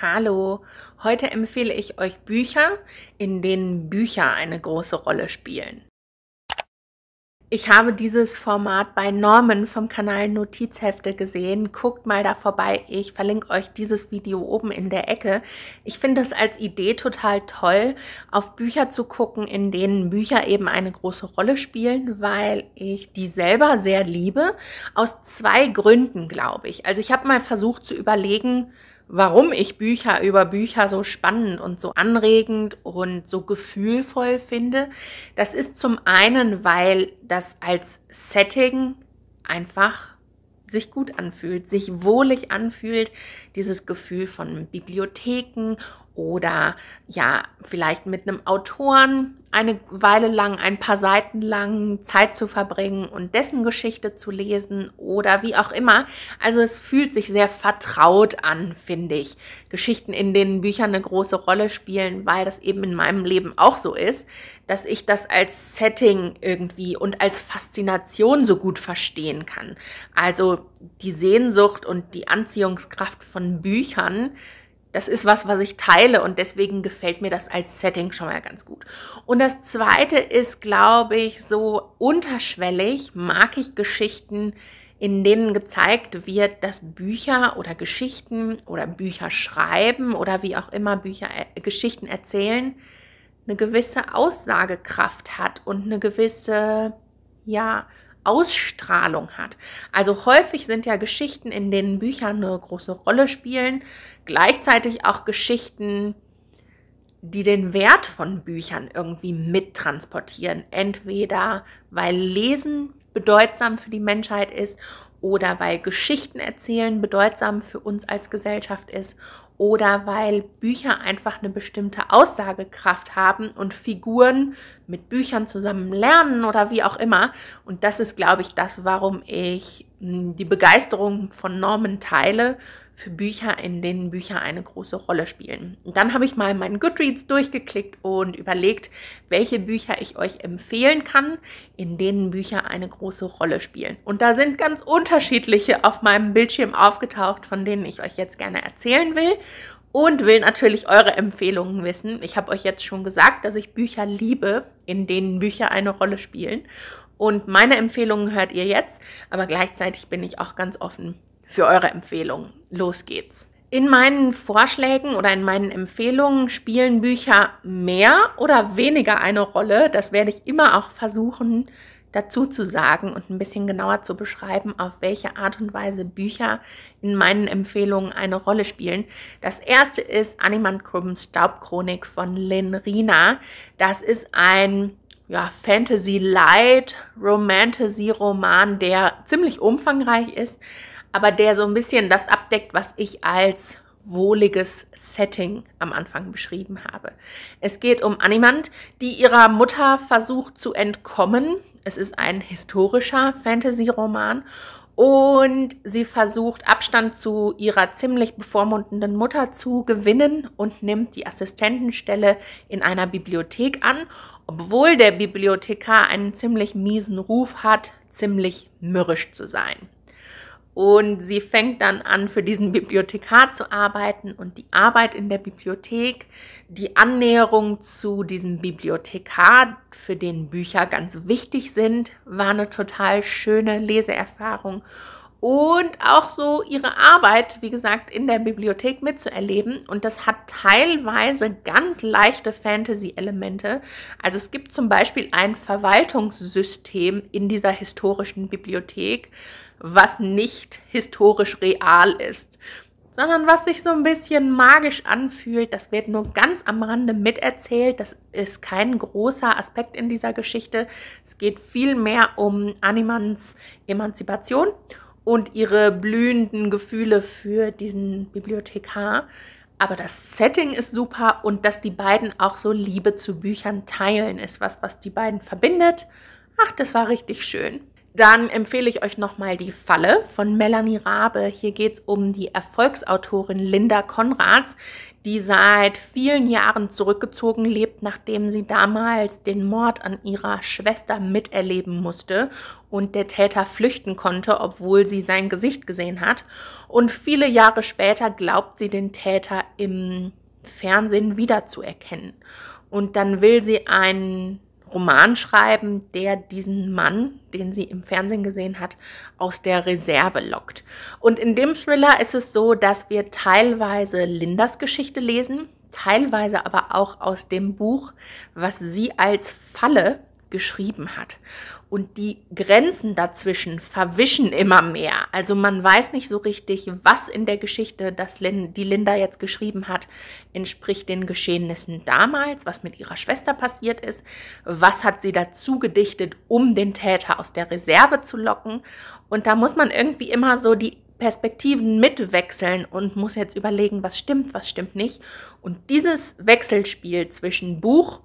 Hallo, heute empfehle ich euch Bücher, in denen Bücher eine große Rolle spielen. Ich habe dieses Format bei Norman vom Kanal Notizhefte gesehen. Guckt mal da vorbei. Ich verlinke euch dieses Video oben in der Ecke. Ich finde es als Idee total toll, auf Bücher zu gucken, in denen Bücher eben eine große Rolle spielen, weil ich die selber sehr liebe. Aus zwei Gründen, glaube ich. Also ich habe mal versucht zu überlegen, warum ich Bücher über Bücher so spannend und so anregend und so gefühlvoll finde. Das ist zum einen, weil das als Setting einfach sich gut anfühlt, sich wohlig anfühlt, dieses Gefühl von Bibliotheken oder ja, vielleicht mit einem Autoren eine Weile lang, ein paar Seiten lang Zeit zu verbringen und dessen Geschichte zu lesen oder wie auch immer. Also es fühlt sich sehr vertraut an, finde ich. Geschichten, in denen Bücher eine große Rolle spielen, weil das eben in meinem Leben auch so ist, dass ich das als Setting irgendwie und als Faszination so gut verstehen kann. Also die Sehnsucht und die Anziehungskraft von Büchern das ist was, was ich teile und deswegen gefällt mir das als Setting schon mal ganz gut. Und das zweite ist, glaube ich, so unterschwellig mag ich Geschichten, in denen gezeigt wird, dass Bücher oder Geschichten oder Bücher schreiben oder wie auch immer Bücher äh, Geschichten erzählen eine gewisse Aussagekraft hat und eine gewisse ja Ausstrahlung hat. Also häufig sind ja Geschichten, in denen Bücher eine große Rolle spielen, gleichzeitig auch Geschichten, die den Wert von Büchern irgendwie mittransportieren. Entweder weil Lesen bedeutsam für die Menschheit ist oder weil Geschichten erzählen bedeutsam für uns als Gesellschaft ist oder weil Bücher einfach eine bestimmte Aussagekraft haben und Figuren mit Büchern zusammen lernen oder wie auch immer. Und das ist, glaube ich, das, warum ich hm, die Begeisterung von Normen teile für Bücher, in denen Bücher eine große Rolle spielen. Und dann habe ich mal meinen Goodreads durchgeklickt und überlegt, welche Bücher ich euch empfehlen kann, in denen Bücher eine große Rolle spielen. Und da sind ganz unterschiedliche auf meinem Bildschirm aufgetaucht, von denen ich euch jetzt gerne erzählen will und will natürlich eure Empfehlungen wissen. Ich habe euch jetzt schon gesagt, dass ich Bücher liebe, in denen Bücher eine Rolle spielen. Und meine Empfehlungen hört ihr jetzt, aber gleichzeitig bin ich auch ganz offen für eure Empfehlung. Los geht's. In meinen Vorschlägen oder in meinen Empfehlungen spielen Bücher mehr oder weniger eine Rolle. Das werde ich immer auch versuchen dazu zu sagen und ein bisschen genauer zu beschreiben, auf welche Art und Weise Bücher in meinen Empfehlungen eine Rolle spielen. Das erste ist Animant Krümmens Staubchronik von Lynn Rina. Das ist ein ja, Fantasy Light Romantasy Roman, der ziemlich umfangreich ist, aber der so ein bisschen das abdeckt, was ich als wohliges Setting am Anfang beschrieben habe. Es geht um Animant, die ihrer Mutter versucht zu entkommen. Es ist ein historischer Fantasy-Roman und sie versucht Abstand zu ihrer ziemlich bevormundenden Mutter zu gewinnen und nimmt die Assistentenstelle in einer Bibliothek an, obwohl der Bibliothekar einen ziemlich miesen Ruf hat, ziemlich mürrisch zu sein. Und sie fängt dann an, für diesen Bibliothekar zu arbeiten und die Arbeit in der Bibliothek, die Annäherung zu diesem Bibliothekar, für den Bücher ganz wichtig sind, war eine total schöne Leseerfahrung. Und auch so ihre Arbeit, wie gesagt, in der Bibliothek mitzuerleben. Und das hat teilweise ganz leichte Fantasy-Elemente. Also es gibt zum Beispiel ein Verwaltungssystem in dieser historischen Bibliothek was nicht historisch real ist, sondern was sich so ein bisschen magisch anfühlt. Das wird nur ganz am Rande miterzählt. Das ist kein großer Aspekt in dieser Geschichte. Es geht vielmehr um Animans Emanzipation und ihre blühenden Gefühle für diesen Bibliothekar. Aber das Setting ist super und dass die beiden auch so Liebe zu Büchern teilen, ist was, was die beiden verbindet. Ach, das war richtig schön dann empfehle ich euch nochmal die Falle von Melanie Rabe. Hier geht es um die Erfolgsautorin Linda Konrads, die seit vielen Jahren zurückgezogen lebt, nachdem sie damals den Mord an ihrer Schwester miterleben musste und der Täter flüchten konnte, obwohl sie sein Gesicht gesehen hat. Und viele Jahre später glaubt sie den Täter im Fernsehen wiederzuerkennen. Und dann will sie einen Roman schreiben, der diesen Mann, den sie im Fernsehen gesehen hat, aus der Reserve lockt. Und in dem Thriller ist es so, dass wir teilweise Lindas Geschichte lesen, teilweise aber auch aus dem Buch, was sie als Falle geschrieben hat und die Grenzen dazwischen verwischen immer mehr. Also man weiß nicht so richtig, was in der Geschichte, das Lin die Linda jetzt geschrieben hat, entspricht den Geschehnissen damals, was mit ihrer Schwester passiert ist, was hat sie dazu gedichtet, um den Täter aus der Reserve zu locken. Und da muss man irgendwie immer so die Perspektiven mitwechseln und muss jetzt überlegen, was stimmt, was stimmt nicht. Und dieses Wechselspiel zwischen Buch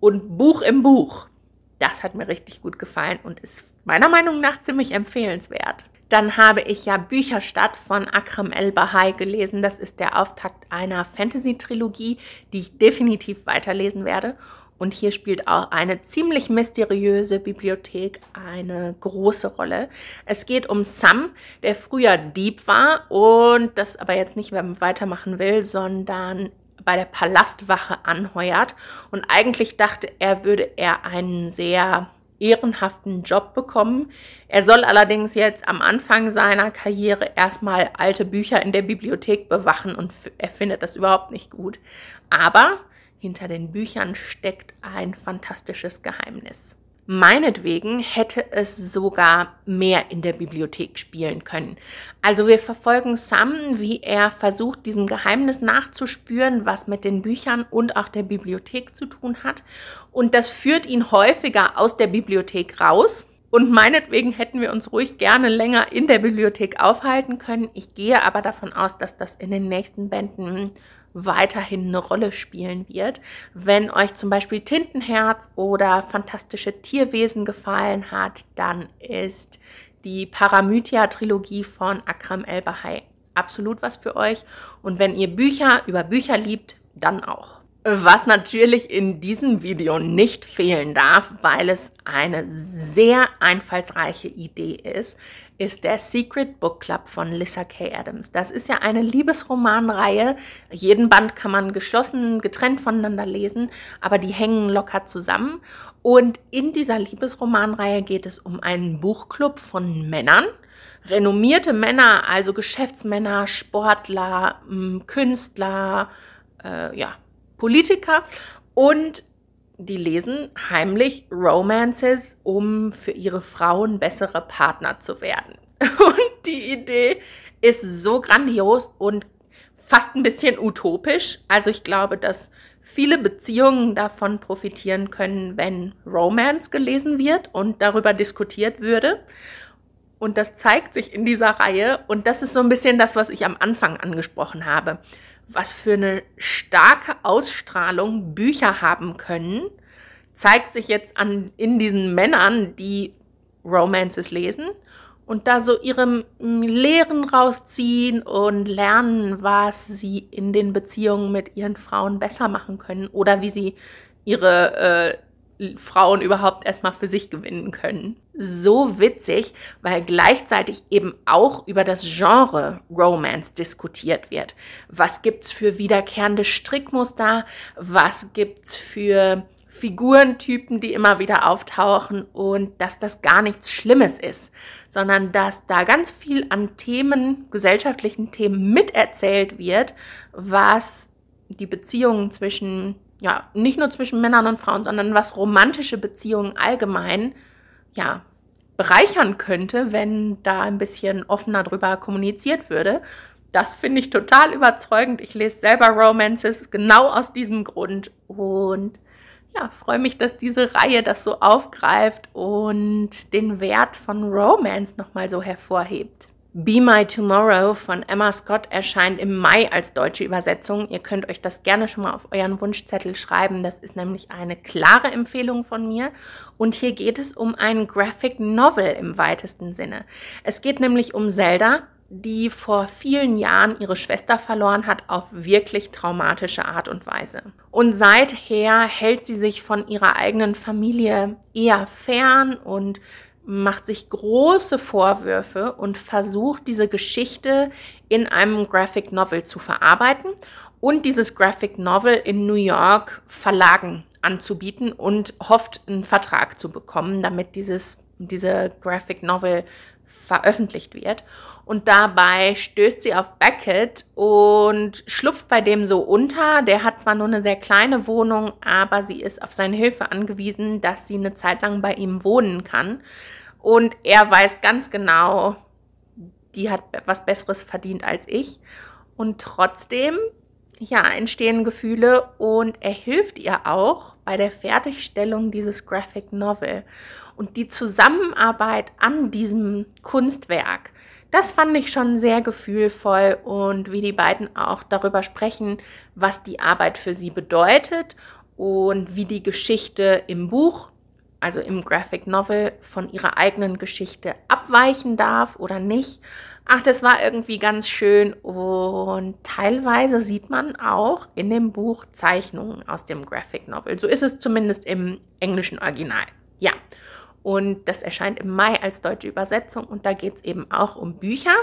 und Buch im Buch, das hat mir richtig gut gefallen und ist meiner Meinung nach ziemlich empfehlenswert. Dann habe ich ja Bücherstadt von Akram El-Bahai gelesen. Das ist der Auftakt einer Fantasy-Trilogie, die ich definitiv weiterlesen werde. Und hier spielt auch eine ziemlich mysteriöse Bibliothek eine große Rolle. Es geht um Sam, der früher Dieb war und das aber jetzt nicht mehr weitermachen will, sondern bei der Palastwache anheuert. Und eigentlich dachte er, würde er einen sehr ehrenhaften Job bekommen. Er soll allerdings jetzt am Anfang seiner Karriere erstmal alte Bücher in der Bibliothek bewachen und er findet das überhaupt nicht gut. Aber hinter den Büchern steckt ein fantastisches Geheimnis. Meinetwegen hätte es sogar mehr in der Bibliothek spielen können. Also wir verfolgen Sam, wie er versucht, diesem Geheimnis nachzuspüren, was mit den Büchern und auch der Bibliothek zu tun hat. Und das führt ihn häufiger aus der Bibliothek raus. Und meinetwegen hätten wir uns ruhig gerne länger in der Bibliothek aufhalten können. Ich gehe aber davon aus, dass das in den nächsten Bänden weiterhin eine Rolle spielen wird. Wenn euch zum Beispiel Tintenherz oder fantastische Tierwesen gefallen hat, dann ist die Paramythia-Trilogie von Akram El-Bahai absolut was für euch. Und wenn ihr Bücher über Bücher liebt, dann auch. Was natürlich in diesem Video nicht fehlen darf, weil es eine sehr einfallsreiche Idee ist, ist der Secret Book Club von Lissa K. Adams. Das ist ja eine Liebesromanreihe. Jeden Band kann man geschlossen, getrennt voneinander lesen, aber die hängen locker zusammen. Und in dieser Liebesromanreihe geht es um einen Buchclub von Männern, renommierte Männer, also Geschäftsmänner, Sportler, Künstler, äh, ja, Politiker und die lesen heimlich Romances, um für ihre Frauen bessere Partner zu werden. Und die Idee ist so grandios und fast ein bisschen utopisch. Also ich glaube, dass viele Beziehungen davon profitieren können, wenn Romance gelesen wird und darüber diskutiert würde. Und das zeigt sich in dieser Reihe. Und das ist so ein bisschen das, was ich am Anfang angesprochen habe was für eine starke Ausstrahlung Bücher haben können, zeigt sich jetzt an, in diesen Männern, die Romances lesen und da so ihrem Lehren rausziehen und lernen, was sie in den Beziehungen mit ihren Frauen besser machen können oder wie sie ihre äh, Frauen überhaupt erstmal für sich gewinnen können. So witzig, weil gleichzeitig eben auch über das Genre Romance diskutiert wird. Was gibt's für wiederkehrende Strickmuster? Was gibt's für Figurentypen, die immer wieder auftauchen und dass das gar nichts Schlimmes ist, sondern dass da ganz viel an Themen, gesellschaftlichen Themen miterzählt wird, was die Beziehungen zwischen ja, nicht nur zwischen Männern und Frauen, sondern was romantische Beziehungen allgemein, ja, bereichern könnte, wenn da ein bisschen offener drüber kommuniziert würde. Das finde ich total überzeugend. Ich lese selber Romances genau aus diesem Grund und ja, freue mich, dass diese Reihe das so aufgreift und den Wert von Romance nochmal so hervorhebt. Be My Tomorrow von Emma Scott erscheint im Mai als deutsche Übersetzung. Ihr könnt euch das gerne schon mal auf euren Wunschzettel schreiben. Das ist nämlich eine klare Empfehlung von mir. Und hier geht es um einen Graphic Novel im weitesten Sinne. Es geht nämlich um Zelda, die vor vielen Jahren ihre Schwester verloren hat auf wirklich traumatische Art und Weise. Und seither hält sie sich von ihrer eigenen Familie eher fern und macht sich große Vorwürfe und versucht, diese Geschichte in einem Graphic Novel zu verarbeiten und dieses Graphic Novel in New York Verlagen anzubieten und hofft, einen Vertrag zu bekommen, damit dieses, diese Graphic Novel veröffentlicht wird. Und dabei stößt sie auf Beckett und schlupft bei dem so unter. Der hat zwar nur eine sehr kleine Wohnung, aber sie ist auf seine Hilfe angewiesen, dass sie eine Zeit lang bei ihm wohnen kann. Und er weiß ganz genau, die hat was Besseres verdient als ich. Und trotzdem ja, entstehen Gefühle und er hilft ihr auch bei der Fertigstellung dieses Graphic Novel. Und die Zusammenarbeit an diesem Kunstwerk, das fand ich schon sehr gefühlvoll und wie die beiden auch darüber sprechen, was die Arbeit für sie bedeutet und wie die Geschichte im Buch also im Graphic Novel, von ihrer eigenen Geschichte abweichen darf oder nicht. Ach, das war irgendwie ganz schön. Und teilweise sieht man auch in dem Buch Zeichnungen aus dem Graphic Novel. So ist es zumindest im englischen Original. Ja. Und das erscheint im Mai als deutsche Übersetzung. Und da geht es eben auch um Bücher.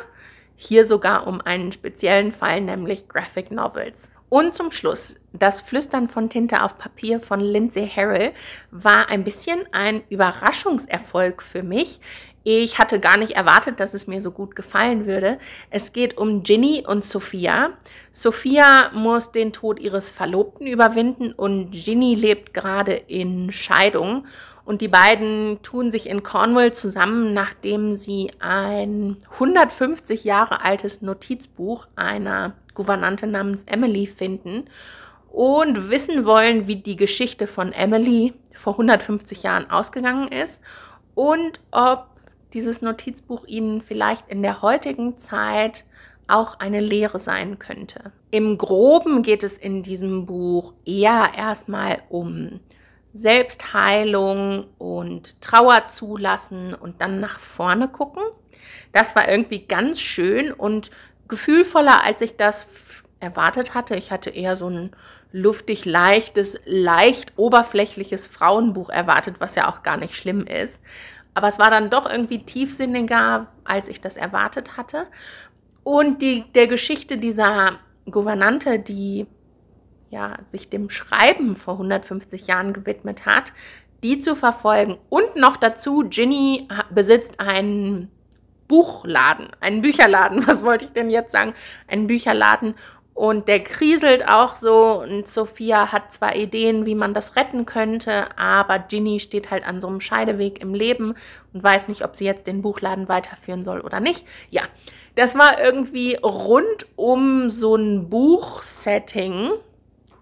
Hier sogar um einen speziellen Fall, nämlich Graphic Novels. Und zum Schluss, das Flüstern von Tinte auf Papier von Lindsay Harrell war ein bisschen ein Überraschungserfolg für mich. Ich hatte gar nicht erwartet, dass es mir so gut gefallen würde. Es geht um Ginny und Sophia. Sophia muss den Tod ihres Verlobten überwinden und Ginny lebt gerade in Scheidung. Und die beiden tun sich in Cornwall zusammen, nachdem sie ein 150 Jahre altes Notizbuch einer Gouvernante namens Emily finden und wissen wollen, wie die Geschichte von Emily vor 150 Jahren ausgegangen ist und ob dieses Notizbuch ihnen vielleicht in der heutigen Zeit auch eine Lehre sein könnte. Im groben geht es in diesem Buch eher erstmal um Selbstheilung und Trauer zulassen und dann nach vorne gucken. Das war irgendwie ganz schön und gefühlvoller, als ich das erwartet hatte. Ich hatte eher so ein luftig leichtes, leicht oberflächliches Frauenbuch erwartet, was ja auch gar nicht schlimm ist. Aber es war dann doch irgendwie tiefsinniger, als ich das erwartet hatte. Und die, der Geschichte dieser Gouvernante, die ja, sich dem Schreiben vor 150 Jahren gewidmet hat, die zu verfolgen. Und noch dazu, Ginny besitzt einen Buchladen, einen Bücherladen, was wollte ich denn jetzt sagen? Einen Bücherladen. Und der kriselt auch so. Und Sophia hat zwar Ideen, wie man das retten könnte, aber Ginny steht halt an so einem Scheideweg im Leben und weiß nicht, ob sie jetzt den Buchladen weiterführen soll oder nicht. Ja, das war irgendwie rund um so ein Buchsetting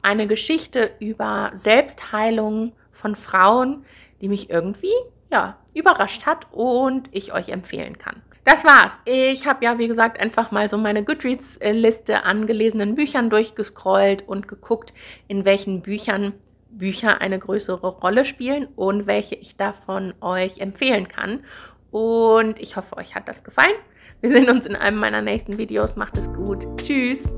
eine Geschichte über Selbstheilung von Frauen, die mich irgendwie ja, überrascht hat und ich euch empfehlen kann. Das war's. Ich habe ja, wie gesagt, einfach mal so meine Goodreads-Liste an gelesenen Büchern durchgescrollt und geguckt, in welchen Büchern Bücher eine größere Rolle spielen und welche ich davon euch empfehlen kann. Und ich hoffe, euch hat das gefallen. Wir sehen uns in einem meiner nächsten Videos. Macht es gut. Tschüss.